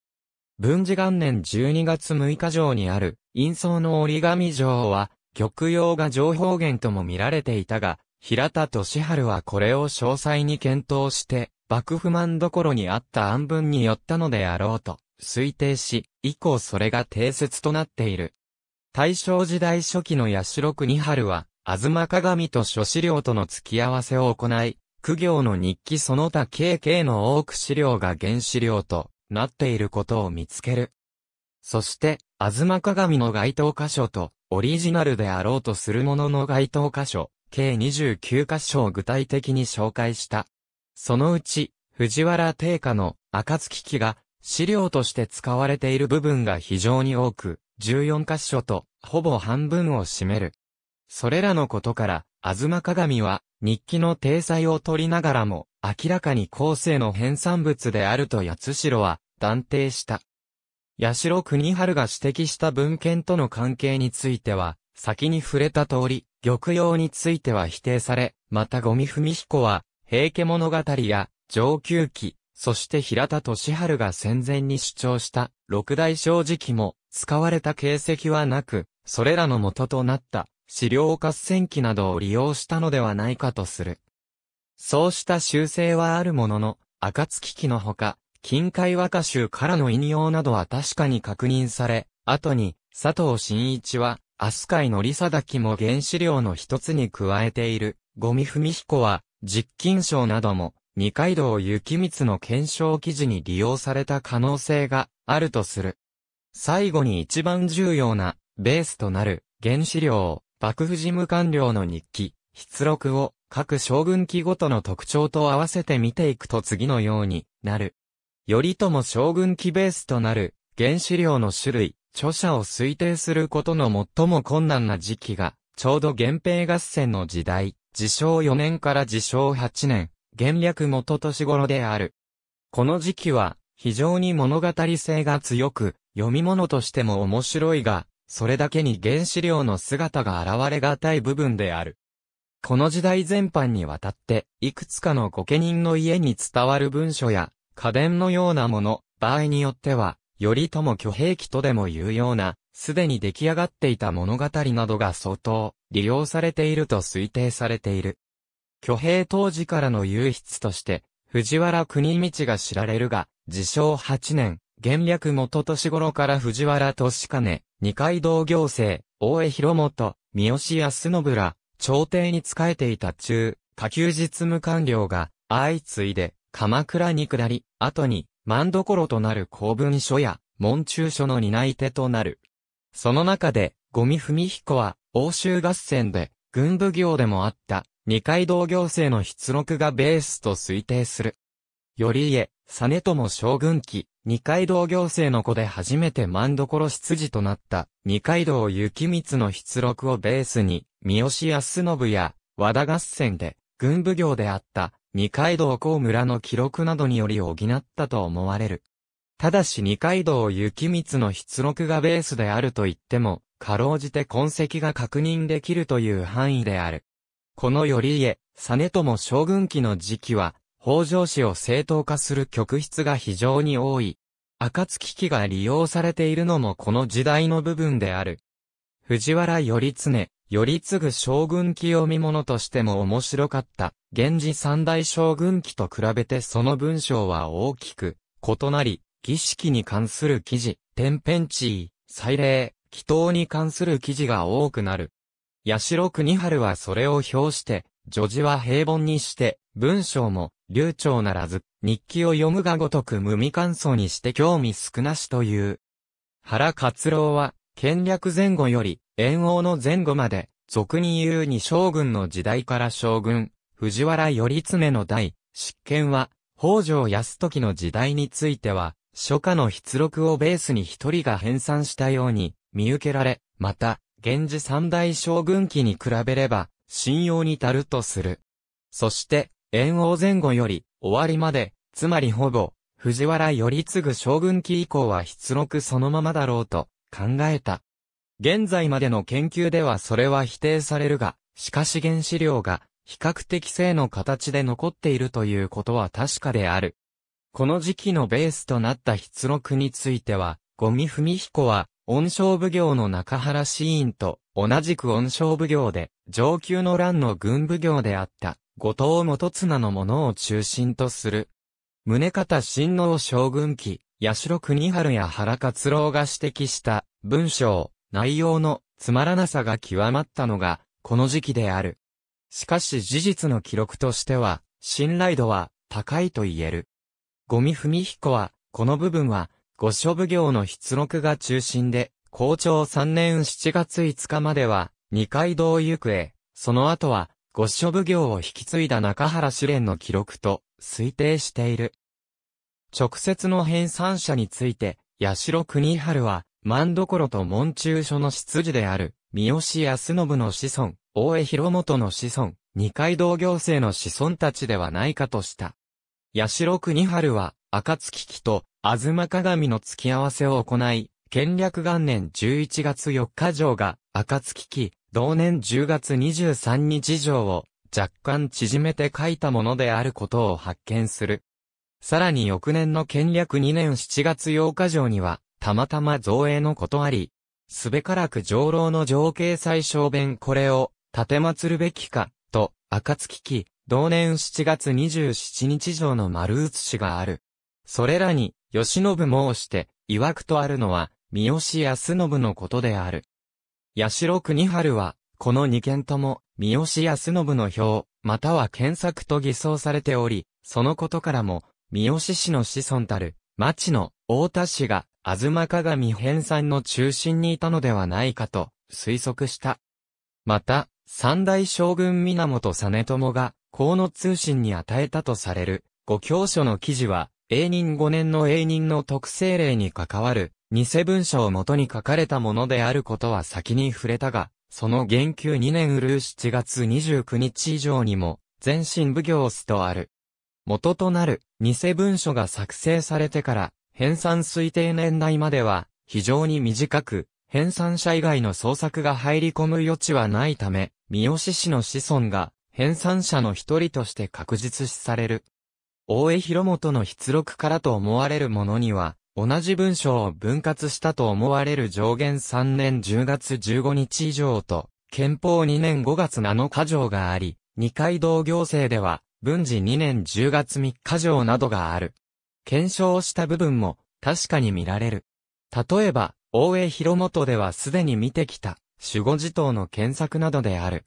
[SPEAKER 1] 文治元年12月6日城にある、陰層の折り紙城は、極用が情報源とも見られていたが、平田俊春はこれを詳細に検討して、幕府満どころにあった暗文によったのであろうと推定し、以降それが定説となっている。大正時代初期の八代国春は、あずま鏡と諸資料との付き合わせを行い、苦行の日記その他経験の多く資料が原資料となっていることを見つける。そして、吾妻鏡の該当箇所と、オリジナルであろうとするものの該当箇所、計29箇所を具体的に紹介した。そのうち、藤原定家の暁期が資料として使われている部分が非常に多く、14箇所とほぼ半分を占める。それらのことから、吾妻鏡は日記の体裁を取りながらも明らかに後世の編纂物であると八代は断定した。八代国春が指摘した文献との関係については、先に触れた通り、玉葉については否定され、またゴミ文彦は、平家物語や、上級記、そして平田利春が戦前に主張した、六大正直も、使われた形跡はなく、それらの元となった、資料合戦記などを利用したのではないかとする。そうした修正はあるものの、暁期のほか、近海和歌集からの引用などは確かに確認され、後に、佐藤真一は、アスカイのリサダキも原資料の一つに加えている、ゴミ文彦は、実金賞なども、二階堂幸光の検証記事に利用された可能性があるとする。最後に一番重要な、ベースとなる、原資料、幕府事務官僚の日記、出録を、各将軍記ごとの特徴と合わせて見ていくと次のようになる。頼朝将軍記ベースとなる原資料の種類、著者を推定することの最も困難な時期が、ちょうど源平合戦の時代、自称4年から自称8年、元略元年頃である。この時期は、非常に物語性が強く、読み物としても面白いが、それだけに原資料の姿が現れがたい部分である。この時代全般にわたって、いくつかの御家人の家に伝わる文書や、家電のようなもの、場合によっては、よりとも巨兵器とでもいうような、すでに出来上がっていた物語などが相当利用されていると推定されている。巨兵当時からの優筆として、藤原国道が知られるが、自称8年、元略元年頃から藤原敏金、二階堂行政、大江広元、三好康信ら、朝廷に仕えていた中、下級実務官僚が、相次いで、鎌倉に下り、後に、万所となる公文書や、門中書の担い手となる。その中で、五味文彦は、欧州合戦で、軍部業でもあった、二階堂行政の出力がベースと推定する。頼家、実朝将軍期、二階堂行政の子で初めて万所執事となった、二階堂幸光の出力をベースに、三好康信や、和田合戦で、軍部業であった、二階堂公村の記録などにより補ったと思われる。ただし二階堂雪光の出録がベースであると言っても、かろうじて痕跡が確認できるという範囲である。この頼家、実朝将軍期の時期は、北条氏を正当化する局室が非常に多い。暁期が利用されているのもこの時代の部分である。藤原頼常、頼継将軍記読み物としても面白かった。源氏三大将軍記と比べてその文章は大きく異なり、儀式に関する記事、天変地異、祭礼、祈祷に関する記事が多くなる。八代国春はそれを表して、女児は平凡にして、文章も流暢ならず、日記を読むがごとく無味乾燥にして興味少なしという。原勝郎は、権略前後より、炎王の前後まで、俗に言うに将軍の時代から将軍、藤原頼常の代、執権は、北条泰時の時代については、初夏の筆録をベースに一人が編纂したように、見受けられ、また、源氏三大将軍期に比べれば、信用に足るとする。そして、炎王前後より、終わりまで、つまりほぼ、藤原頼次将軍期以降は筆録そのままだろうと、考えた。現在までの研究ではそれは否定されるが、しかし原子量が比較的性の形で残っているということは確かである。この時期のベースとなった筆録については、ゴミ文彦は、恩賞奉行の中原シーンと同じく恩賞奉行で、上級の乱の軍奉行であった、後藤元綱のものを中心とする。宗方親王将軍記、八代国春や原勝郎が指摘した文章、内容のつまらなさが極まったのが、この時期である。しかし事実の記録としては、信頼度は高いと言える。ゴミ文彦は、この部分は、御所奉行の出録が中心で、校長3年7月5日までは、二階堂行方、その後は、御所奉行を引き継いだ中原試練の記録と推定している。直接の編纂者について、八代国春は、万所と門中所の執事である、三好康信の子孫、大江広元の子孫、二階堂行政の子孫たちではないかとした。八代国春は、暁期と、東鏡の付き合わせを行い、建略元年11月4日城が、暁期、同年10月23日城を、若干縮めて書いたものであることを発見する。さらに翌年の建略2年7月8日城には、たまたま造営のことあり、すべからく上老の情景最小弁これを、立てまつるべきか、と、暁期、同年7月27日上の丸写しがある。それらに、吉信申して、曰くとあるのは、三好康信のことである。八代国春は、この二件とも、三好康信の表、または検索と偽装されており、そのことからも、三好氏の子孫たる、町の、太田氏が、東鏡編纂の中心にいたのではないかと推測した。また、三代将軍源実朝が、河野通信に与えたとされる、五教書の記事は、永仁五年の永仁の特性例に関わる、偽文書をもとに書かれたものであることは先に触れたが、その言及2年うるう7月29日以上にも、全身奉行すとある。元となる、偽文書が作成されてから、編纂推定年代までは非常に短く、編纂者以外の創作が入り込む余地はないため、三好氏の子孫が編纂者の一人として確実視される。大江広元の筆録からと思われるものには、同じ文章を分割したと思われる上限3年10月15日以上と、憲法2年5月7日条があり、二階堂行政では、文治2年10月3日条などがある。検証した部分も確かに見られる。例えば、大江広元ではすでに見てきた守護寺頭の検索などである。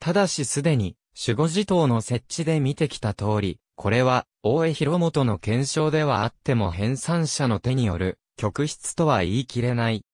[SPEAKER 1] ただしすでに守護寺頭の設置で見てきた通り、これは大江広元の検証ではあっても編纂者の手による曲筆とは言い切れない。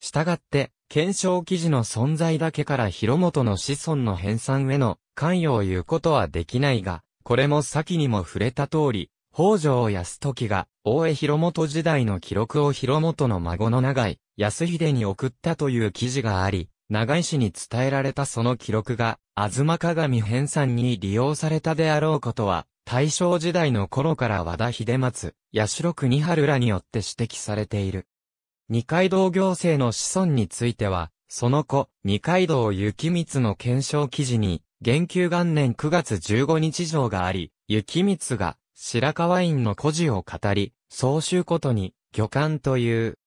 [SPEAKER 1] したがって、検証記事の存在だけから広元の子孫の編纂への関与を言うことはできないが、これも先にも触れた通り、北条康時が、大江広元時代の記録を広元の孫の長井、安秀に送ったという記事があり、長井氏に伝えられたその記録が、東鏡編纂に利用されたであろうことは、大正時代の頃から和田秀松、八代国春らによって指摘されている。二階堂行政の子孫については、その後、二階堂幸光の検証記事に、元久元年9月15日上があり、幸光が白河院の故事を語り、総集ことに、魚館という。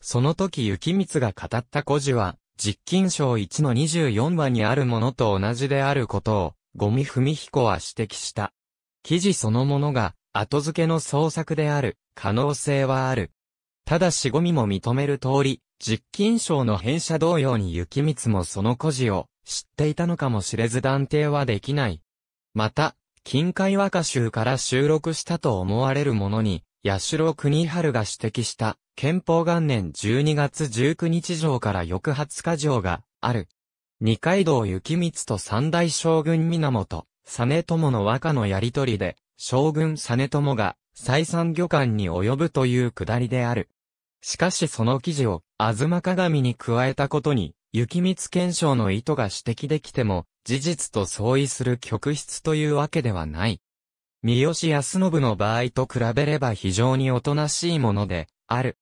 [SPEAKER 1] その時雪光が語った故事は、実金賞1の24話にあるものと同じであることを、ゴミ文彦は指摘した。記事そのものが、後付けの創作である、可能性はある。ただしゴミも認める通り、実金賞の編者同様に雪光もその故事を知っていたのかもしれず断定はできない。また、近海和歌集から収録したと思われるものに、八代国春が指摘した憲法元年12月19日条から翌20日条がある。二階堂幸光と三大将軍源、実友の和歌のやりとりで、将軍実友が再三魚館に及ぶというくだりである。しかしその記事を、あずま鏡に加えたことに、雪光検証の意図が指摘できても、事実と相違する極質というわけではない。三好康信の場合と比べれば非常におとなしいもので、ある。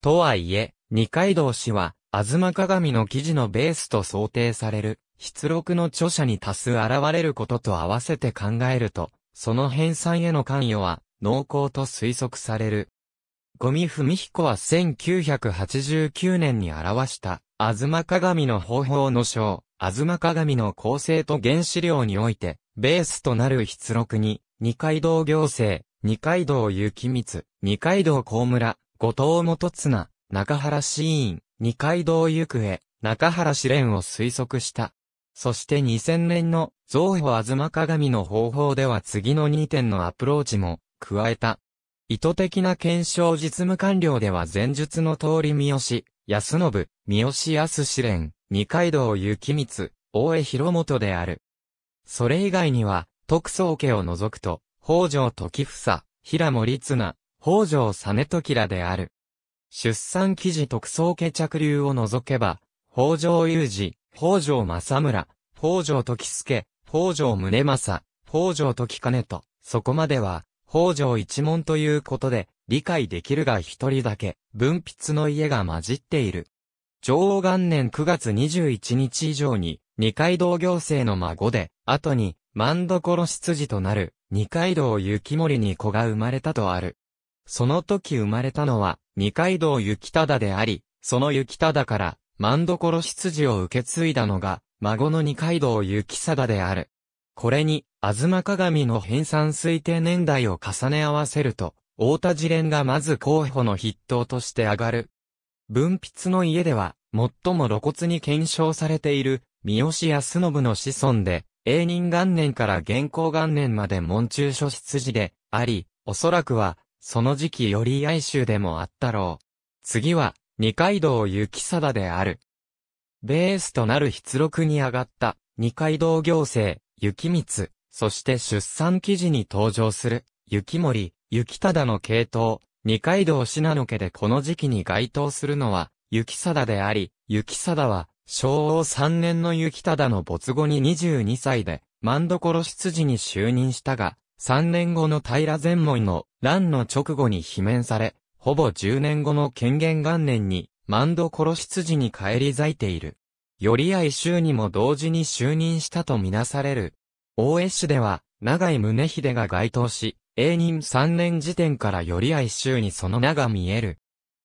[SPEAKER 1] とはいえ、二階堂氏は、あずま鏡の記事のベースと想定される、出録の著者に多数現れることと合わせて考えると、その返済への関与は、濃厚と推測される。ゴミ文彦は1989年に表した、ズマ鏡の方法の章、ズマ鏡の構成と原資料において、ベースとなる筆録に、二階堂行政、二階堂幸光、二階堂幸村、後藤元綱、中原シー二階堂行方、中原試練を推測した。そして2000年の、造法ズマ鏡の方法では次の2点のアプローチも、加えた。意図的な検証実務官僚では前述の通り三好、安信、三好安志連、二階堂幸光、大江広元である。それ以外には、徳宗家を除くと、北条時房、平森綱、北条実時らである。出産記事特捜家着流を除けば、北条雄二、北条政村、北条時助、北条宗政、北条時金と、そこまでは、北条一門ということで、理解できるが一人だけ、文筆の家が混じっている。上王元年9月21日以上に、二階堂行政の孫で、後に、万所執事となる、二階堂幸森に子が生まれたとある。その時生まれたのは、二階堂幸忠であり、その幸忠から、万所執事を受け継いだのが、孫の二階堂幸貞である。これに、東鏡の編纂推定年代を重ね合わせると、大田次連がまず候補の筆頭として上がる。文筆の家では、最も露骨に検証されている、三好康信の子孫で、永仁元年から元寇元年まで門中書出自で、あり、おそらくは、その時期より哀愁でもあったろう。次は、二階堂幸貞である。ベースとなる筆録に上がった、二階堂行政、幸光、そして出産記事に登場する、雪森、雪忠の系統、二階堂信濃家でこの時期に該当するのは、雪貞であり、雪貞は、昭和3年の雪忠の没後に22歳で、万所執事に就任したが、3年後の平前門の乱の直後に罷免され、ほぼ10年後の権限元年に、万所執事に返り咲いている。より衆にも同時に就任したとみなされる、大江市では、長井宗秀が該当し、永任3年時点からより愛州にその名が見える。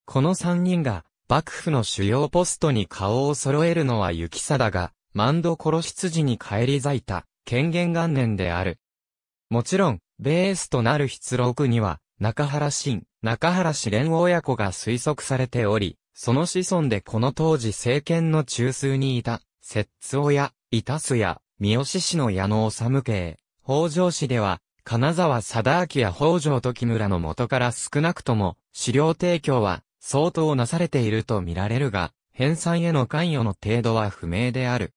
[SPEAKER 1] この3人が、幕府の主要ポストに顔を揃えるのは雪貞が、万度殺し筋に返り咲いた、権限元年である。もちろん、ベースとなる出力には、中原新、中原四連親子が推測されており、その子孫でこの当時政権の中枢にいた、摂津親、いたすや、三好市の矢野治へ。北条氏では、金沢貞明や北条時村の元から少なくとも、資料提供は相当なされていると見られるが、返纂への関与の程度は不明である。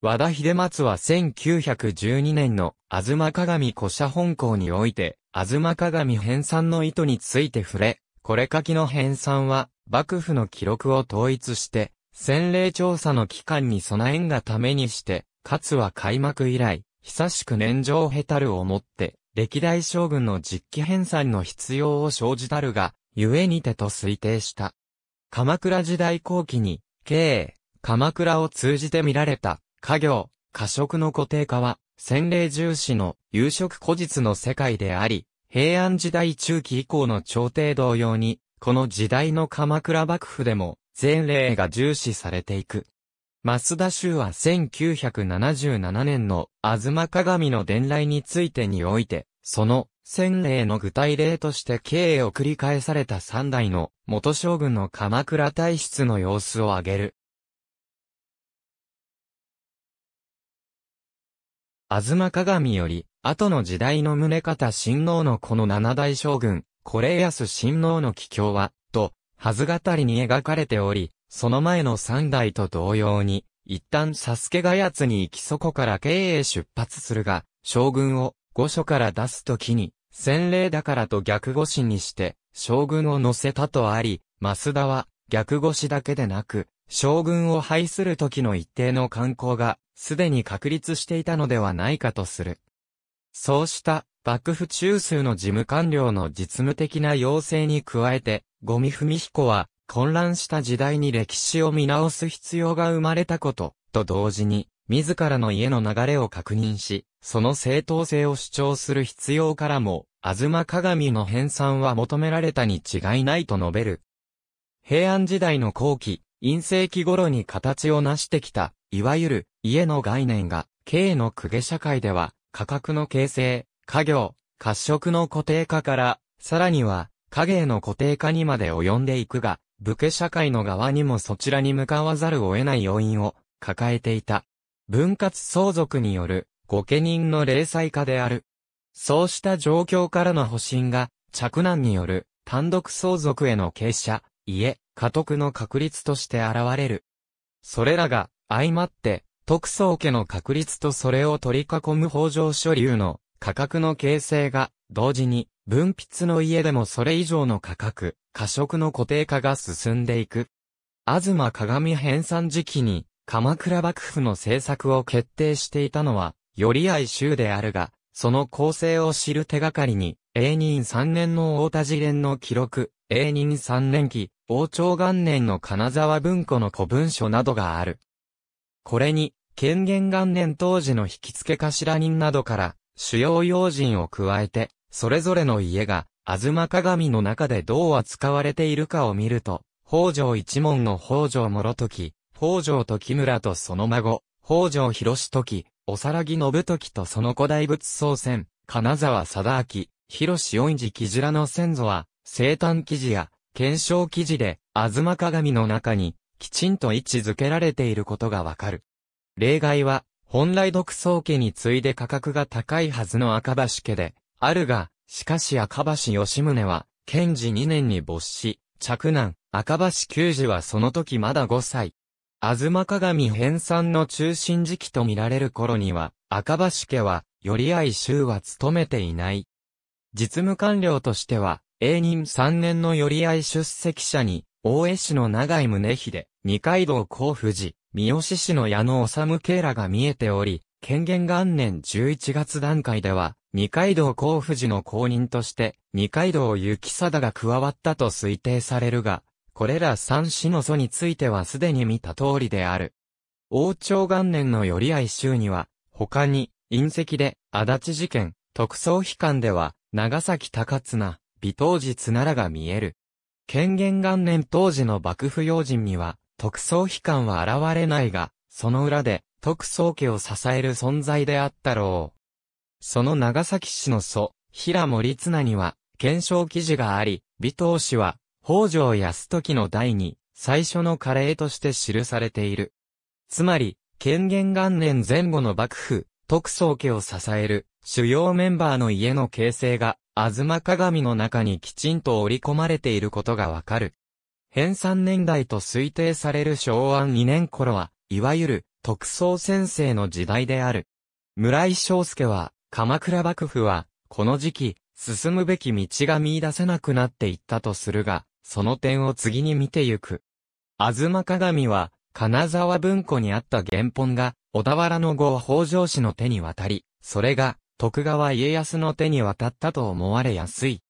[SPEAKER 1] 和田秀松は1912年の、ずま鏡古社本校において、ずま鏡編纂の意図について触れ、これ書きの編纂は、幕府の記録を統一して、洗礼調査の期間に備えんがためにして、勝は開幕以来、久しく年上へたるをもって、歴代将軍の実機編纂の必要を生じたるが、故にてと推定した。鎌倉時代後期に、経営、鎌倉を通じて見られた、家業、過食の固定化は、洗礼重視の夕食古実の世界であり、平安時代中期以降の朝廷同様に、この時代の鎌倉幕府でも、前例が重視されていく。増田州は1977年の、東鏡の伝来についてにおいて、その、先例の具体例として経営を繰り返された三代の元将軍の鎌倉体質の様子を挙げる。東鏡より、後の時代の宗方親王のこの七代将軍、これ安親王の帰郷は、と、はず語りに描かれており、その前の三代と同様に、一旦サスケが奴に行きそこから経営出発するが、将軍を御所から出すときに、洗礼だからと逆御しにして、将軍を乗せたとあり、増田は逆御しだけでなく、将軍を排する時の一定の慣行が、すでに確立していたのではないかとする。そうした、幕府中枢の事務官僚の実務的な要請に加えて、ゴミ踏み彦は、混乱した時代に歴史を見直す必要が生まれたこと、と同時に、自らの家の流れを確認し、その正当性を主張する必要からも、あずま鏡の編纂は求められたに違いないと述べる。平安時代の後期、陰世紀頃に形を成してきた、いわゆる家の概念が、経営の公家社会では、価格の形成、家業、褐色の固定化から、さらには、家芸の固定化にまで及んでいくが、武家社会の側にもそちらに向かわざるを得ない要因を抱えていた。分割相続による御家人の零細化である。そうした状況からの保身が、着難による単独相続への傾斜、家、家督の確立として現れる。それらが、相まって、特捜家の確立とそれを取り囲む北条所流の価格の形成が、同時に、分泌の家でもそれ以上の価格、過食の固定化が進んでいく。東鏡編纂時期に、鎌倉幕府の政策を決定していたのは、より愛州であるが、その構成を知る手がかりに、永仁三年の大田次連の記録、永仁三年期、王朝元年の金沢文庫の古文書などがある。これに、権限元年当時の引付頭人などから、主要要人を加えて、それぞれの家が、ま鏡の中でどう扱われているかを見ると、北条一門の北条諸時、北条時村とその孫、北条広時、おさらぎ信時とその古代仏創船、金沢貞明、広四寺木白の先祖は、生誕記事や、検証記事で、ま鏡の中に、きちんと位置づけられていることがわかる。例外は、本来独創家に次いで価格が高いはずの赤橋家で、あるが、しかし赤橋吉宗は、賢治2年に没し、着難、赤橋九治はその時まだ5歳。あずま鏡編纂の中心時期と見られる頃には、赤橋家は、よりい衆は務めていない。実務官僚としては、永任3年のよりい出席者に、大江氏の長井宗秀、二階堂甲富士、三好市の矢野治経らが見えており、権限元年11月段階では、二階堂甲府寺の公認として、二階堂幸貞が加わったと推定されるが、これら三氏の祖についてはすでに見た通りである。王朝元年の寄合州には、他に、隕石で、足立事件、特捜機関では、長崎高綱、微当日ならが見える。権限元年当時の幕府要人には、特捜批関は現れないが、その裏で、特捜家を支える存在であったろう。その長崎市の祖、平森綱には、検証記事があり、尾藤氏は、北条泰時の第二、最初のカレーとして記されている。つまり、権限元年前後の幕府、特捜家を支える、主要メンバーの家の形成が、吾妻鏡の中にきちんと織り込まれていることがわかる。編纂年代と推定される昭和2年頃は、いわゆる特捜先生の時代である。村井章介は、鎌倉幕府は、この時期、進むべき道が見出せなくなっていったとするが、その点を次に見てゆく。ずま鏡は、金沢文庫にあった原本が、小田原の号北条氏の手に渡り、それが、徳川家康の手に渡ったと思われやすい。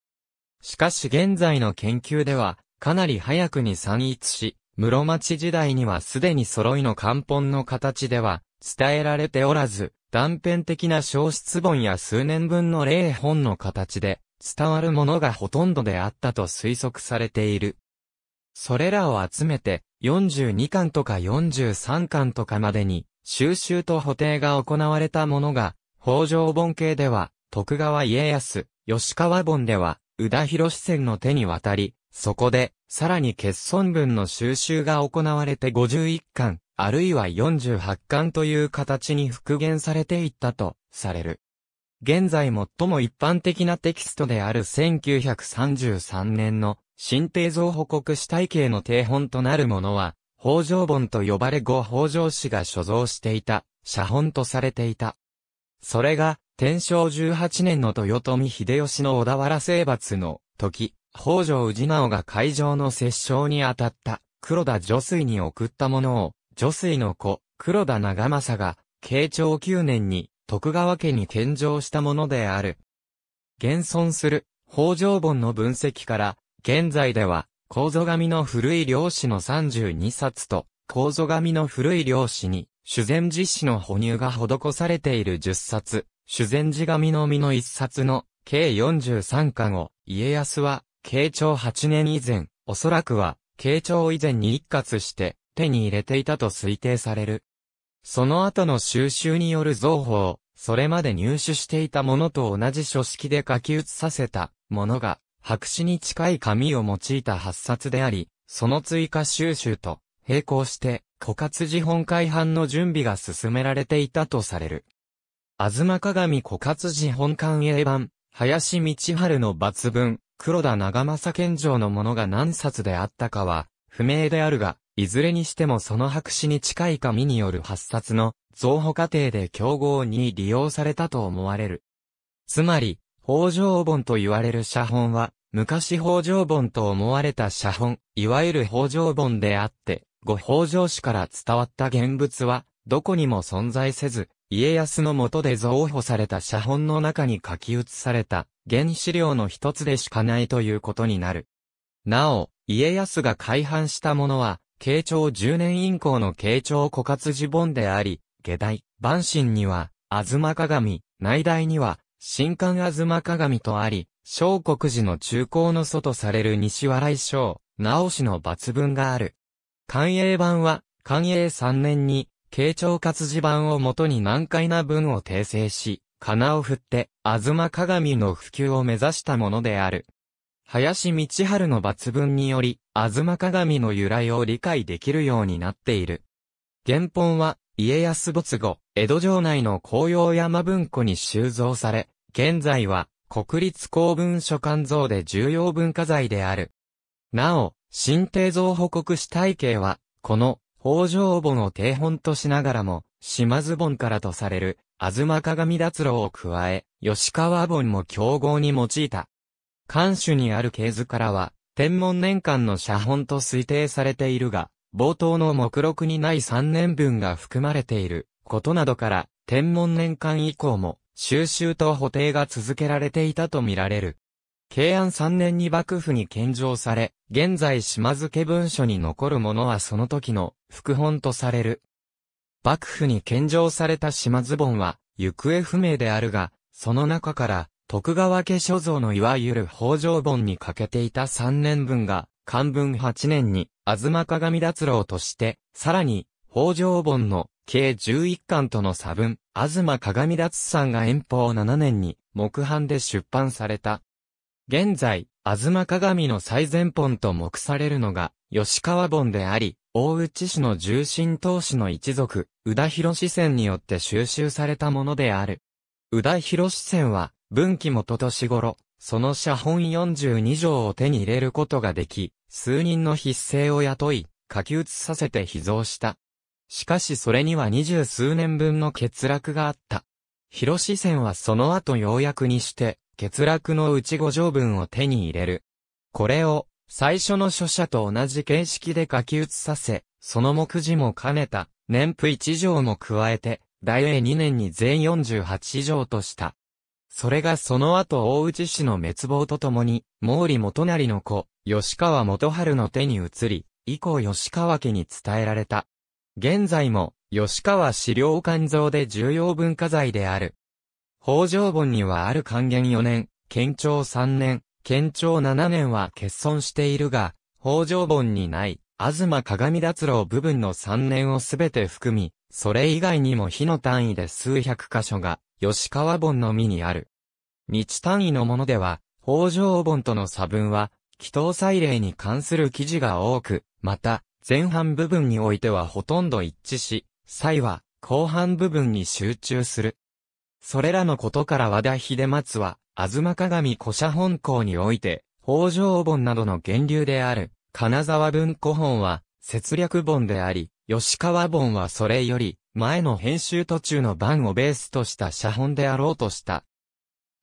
[SPEAKER 1] しかし現在の研究では、かなり早くに散逸し、室町時代にはすでに揃いの漢本の形では伝えられておらず、断片的な小質本や数年分の例本の形で伝わるものがほとんどであったと推測されている。それらを集めて42巻とか43巻とかまでに収集と補定が行われたものが、北条本系では徳川家康、吉川本では宇田博戦の手に渡り、そこで、さらに欠損分の収集が行われて51巻、あるいは48巻という形に復元されていったと、される。現在最も一般的なテキストである1933年の新定像報告史体系の定本となるものは、北条本と呼ばれ後北条氏が所蔵していた、写本とされていた。それが、天正18年の豊臣秀吉の小田原征伐の時、北条氏直が会場の摂政に当たった黒田助水に送ったものを、助水の子、黒田長政が、慶長9年に徳川家に献上したものである。現存する北条本の分析から、現在では、構造紙の古い漁師の32冊と、構造紙の古い漁師に、修善寺紙の哺乳が施されている10冊、修善寺紙の実の1冊の、計43巻を、家康は、慶長8年以前、おそらくは、慶長以前に一括して手に入れていたと推定される。その後の収集による造法、それまで入手していたものと同じ書式で書き写させたものが、白紙に近い紙を用いた発冊であり、その追加収集と並行して、枯渇時本会版の準備が進められていたとされる。吾妻鏡枯渇時本館英版、林道春の抜文、黒田長政県城のものが何冊であったかは、不明であるが、いずれにしてもその白紙に近い紙による発冊の増補過程で競合に利用されたと思われる。つまり、北条本と言われる写本は、昔北条本と思われた写本、いわゆる北条本であって、ご北条氏から伝わった現物は、どこにも存在せず、家康の下で増補された写本の中に書き写された、原資料の一つでしかないということになる。なお、家康が改版したものは、慶長10年以降の慶長枯渇時本であり、下代、万神には、吾妻鏡、内代には、新刊吾妻鏡とあり、小国寺の中高の祖とされる西笑い章、直しの抜文がある。官営版は、官営3年に、慶長活字版をもとに難解な文を訂正し、金を振って、あずま鏡の普及を目指したものである。林道春の抜文により、あずま鏡の由来を理解できるようになっている。原本は、家康没後、江戸城内の紅葉山文庫に収蔵され、現在は、国立公文書館像で重要文化財である。なお、新帝像保国史体系は、この、北条本を定本としながらも、島津本からとされる、東鏡脱炉を加え、吉川盆も競合に用いた。関主にある系図からは、天文年間の写本と推定されているが、冒頭の目録にない3年分が含まれていることなどから、天文年間以降も、収集と補定が続けられていたとみられる。慶安3年に幕府に献上され、現在島付文書に残るものはその時の副本とされる幕府に献上された島ズボンは、行方不明であるが、その中から、徳川家所蔵のいわゆる北条本に欠けていた3年分が、漢文8年に、東鏡脱郎として、さらに、北条本の、計11巻との差分、東鏡脱さんが遠方7年に、木版で出版された。現在、東鏡の最前本と目されるのが、吉川本であり、大内氏の重臣当主の一族、宇田博士船によって収集されたものである。宇田博士船は、文紀元年頃、その写本42条を手に入れることができ、数人の筆声を雇い、書き写させて秘蔵した。しかしそれには二十数年分の欠落があった。広志線はその後ようやくにして、欠落のうち五条分を手に入れる。これを、最初の書写と同じ形式で書き写させ、その目次も兼ねた、年譜一条も加えて、大英二年に全48条とした。それがその後大内氏の滅亡とともに、毛利元成の子、吉川元春の手に移り、以降吉川家に伝えられた。現在も、吉川資料館蔵で重要文化財である。北条本にはある還元四年、県庁三年、県庁7年は欠損しているが、北条本にない、東鏡脱郎部分の3年をすべて含み、それ以外にも日の単位で数百箇所が、吉川本のみにある。日単位のものでは、北条本との差分は、祈祷祭礼に関する記事が多く、また、前半部分においてはほとんど一致し、祭は、後半部分に集中する。それらのことから和田秀松は、東鏡古社本校において、北条本などの源流である、金沢文庫本は、節略本であり、吉川本はそれより、前の編集途中の版をベースとした写本であろうとした。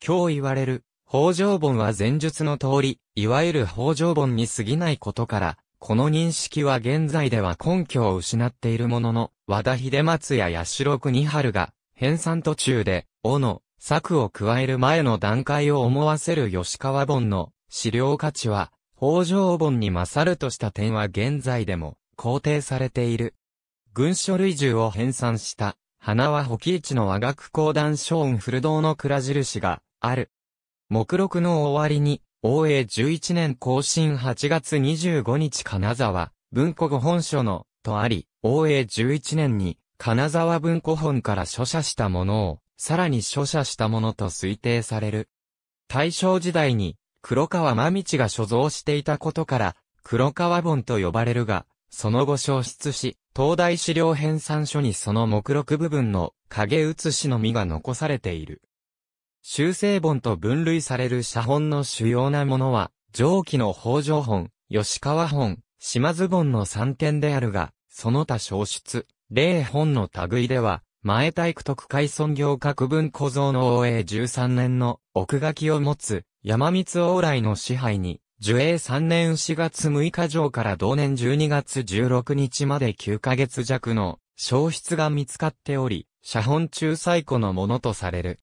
[SPEAKER 1] 今日言われる、北条本は前述の通り、いわゆる北条本に過ぎないことから、この認識は現在では根拠を失っているものの、和田秀松や八代国春が、編纂途中で、小野、策を加える前の段階を思わせる吉川本の資料価値は、北条本に勝るとした点は現在でも肯定されている。軍書類銃を編纂した、花は保木市の和学公団ショーン古道の蔵印がある。目録の終わりに、応永11年更新8月25日金沢、文庫5本書の、とあり、応永11年に、金沢文庫本から書写したものを、さらに書写したものと推定される。大正時代に黒川真道が所蔵していたことから、黒川本と呼ばれるが、その後消失し、東大資料編纂書にその目録部分の影写しの実が残されている。修正本と分類される写本の主要なものは、上記の北条本、吉川本、島津本の3点であるが、その他消失、例本の類では、前体区特海村業各分小僧の応永13年の奥書きを持つ山光往来の支配に、樹永3年4月6日上から同年12月16日まで9ヶ月弱の消失が見つかっており、写本中最古のものとされる。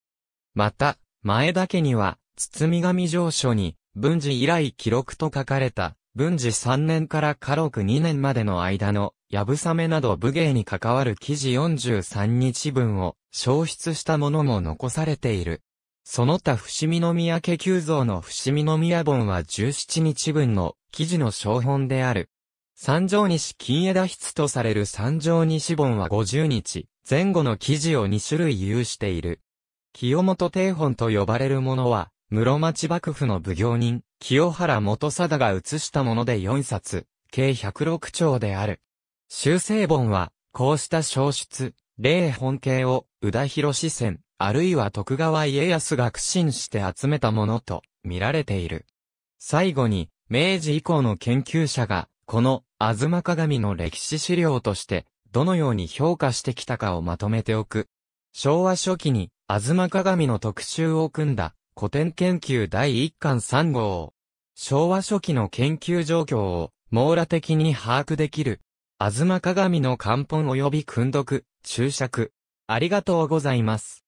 [SPEAKER 1] また、前田家には、包紙上書に、文治以来記録と書かれた、文治3年から家禄2年までの間のやぶさめなど武芸に関わる記事43日分を消失したものも残されている。その他伏見宮家急増の伏見宮本は17日分の記事の小本である。三条西金枝筆とされる三条西本は50日前後の記事を2種類有している。清本定本と呼ばれるものは、室町幕府の奉行人、清原元貞が写したもので4冊、計106丁である。修正本は、こうした小出、例本形を、宇田広視線、あるいは徳川家康が苦心して集めたものと、見られている。最後に、明治以降の研究者が、この、あずま鏡の歴史資料として、どのように評価してきたかをまとめておく。昭和初期に、あずま鏡の特集を組んだ、古典研究第1巻3号。昭和初期の研究状況を、網羅的に把握できるあずま鏡の漢本及び訓読、注釈。ありがとうございます。